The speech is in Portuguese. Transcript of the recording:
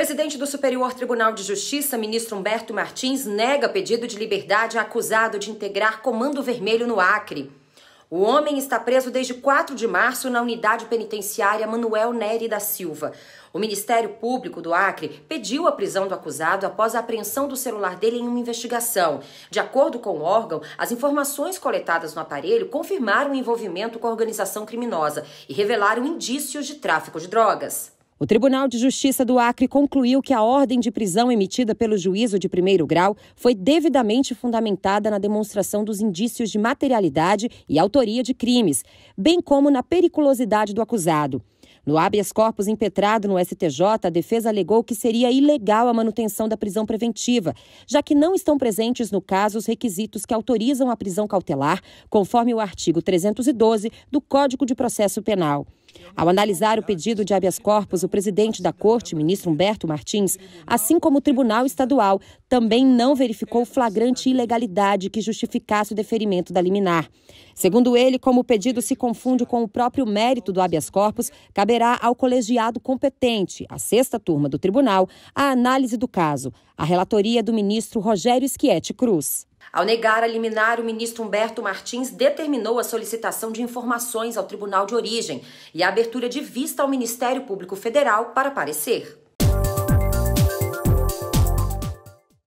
Presidente do Superior Tribunal de Justiça, ministro Humberto Martins, nega pedido de liberdade acusado de integrar Comando Vermelho no Acre. O homem está preso desde 4 de março na unidade penitenciária Manuel Nery da Silva. O Ministério Público do Acre pediu a prisão do acusado após a apreensão do celular dele em uma investigação. De acordo com o órgão, as informações coletadas no aparelho confirmaram o envolvimento com a organização criminosa e revelaram indícios de tráfico de drogas. O Tribunal de Justiça do Acre concluiu que a ordem de prisão emitida pelo juízo de primeiro grau foi devidamente fundamentada na demonstração dos indícios de materialidade e autoria de crimes, bem como na periculosidade do acusado. No habeas corpus impetrado no STJ, a defesa alegou que seria ilegal a manutenção da prisão preventiva, já que não estão presentes no caso os requisitos que autorizam a prisão cautelar, conforme o artigo 312 do Código de Processo Penal. Ao analisar o pedido de habeas corpus, o presidente da Corte, ministro Humberto Martins, assim como o Tribunal Estadual, também não verificou flagrante ilegalidade que justificasse o deferimento da liminar. Segundo ele, como o pedido se confunde com o próprio mérito do habeas corpus, cabe caberá ao colegiado competente, a sexta turma do tribunal, a análise do caso, a relatoria do ministro Rogério Schietti Cruz. Ao negar a liminar, o ministro Humberto Martins determinou a solicitação de informações ao Tribunal de Origem e a abertura de vista ao Ministério Público Federal para parecer.